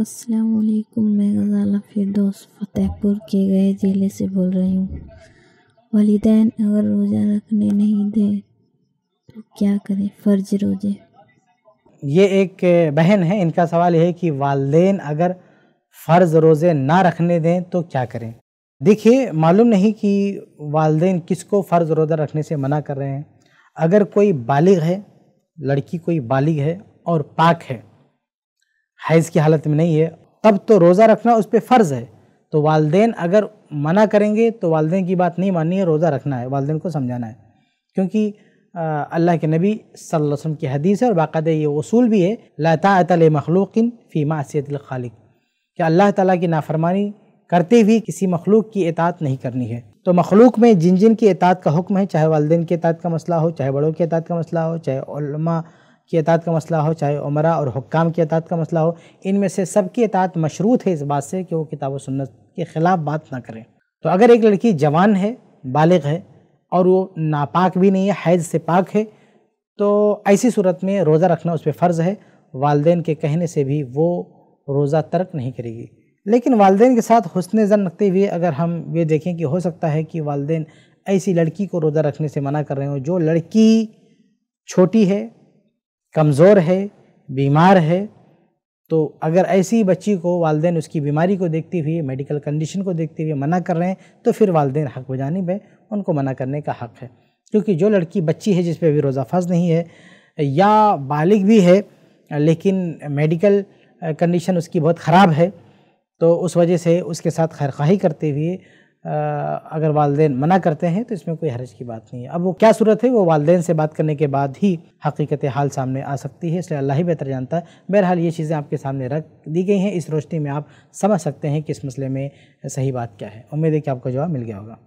असलकुम मैं गज़ाल दोस्त फतेहपुर के गए ज़िले से बोल रही हूँ वालदेन अगर रोज़ा रखने नहीं दे तो क्या करें फ़र्ज रोज़े ये एक बहन है इनका सवाल है कि वालदे अगर फ़र्ज़ रोज़े ना रखने दें तो क्या करें देखिए मालूम नहीं कि किस किसको फ़र्ज़ रोज़ा रखने से मना कर रहे हैं अगर कोई बालिग है लड़की कोई बालिग है और पाक है हैज़ की हालत में नहीं है तब तो रोज़ा रखना उस पर फ़र्ज़ है तो वालदेन अगर मना करेंगे तो वालदेन की बात नहीं माननी है रोज़ा रखना है वालदे को समझाना है क्योंकि अल्लाह के नबी सल्लल्लाहु की हदीस है और बाकायदा ये असूल भी है लता मखलूकिन फ़ी मासीतलखालिक कि अल्लाह ताली की नाफरमानी करते हुए किसी मखलूक की एतात नहीं करनी है तो मखलूक में जिन जिन की इतात का हुक्म है चाहे वालदेन की इतात का मसला हो चाहे बड़ों की इतात का मसला हो चाहे की अतात का मसला हो चाहे उमरा और हुक्काम की अतात का मसला हो इनमें से सबकी अतात मशरूत है इस बात से कि वो किताब सुन्नत के ख़िलाफ़ बात ना करें तो अगर एक लड़की जवान है बालग है और वो नापाक भी नहीं है हैज़ से पाक है तो ऐसी सूरत में रोज़ा रखना उस पर फ़र्ज़ है वालदे के कहने से भी वो रोज़ा तर्क नहीं करेगी लेकिन वालदे के साथ हसन जन रखते हुए अगर हम ये देखें कि हो सकता है कि वालदेन ऐसी लड़की को रोज़ा रखने से मना कर रहे हो जो लड़की छोटी है कमज़ोर है बीमार है तो अगर ऐसी बच्ची को वालदे उसकी बीमारी को देखते हुए मेडिकल कंडीशन को देखते हुए मना कर रहे हैं तो फिर वालदे हक बजानब है उनको मना करने का हक़ है क्योंकि जो लड़की बच्ची है जिस पर भी रोज़ाफाज नहीं है या बालिग भी है लेकिन मेडिकल कंडीशन उसकी बहुत ख़राब है तो उस वजह से उसके साथ खैरखाही करते हुए अगर वालदे मना करते हैं तो इसमें कोई हरज की बात नहीं है अब वो क्या सूरत है वो वालदे से बात करने के बाद ही हकीकत हाल सामने आ सकती है इसलिए अल्लाह ही बेहतर जानता है बहरहाल ये चीज़ें आपके सामने रख दी गई हैं इस रोशनी में आप समझ सकते हैं कि इस मसले में सही बात क्या है उम्मीद है कि आपको जवाब मिल गया होगा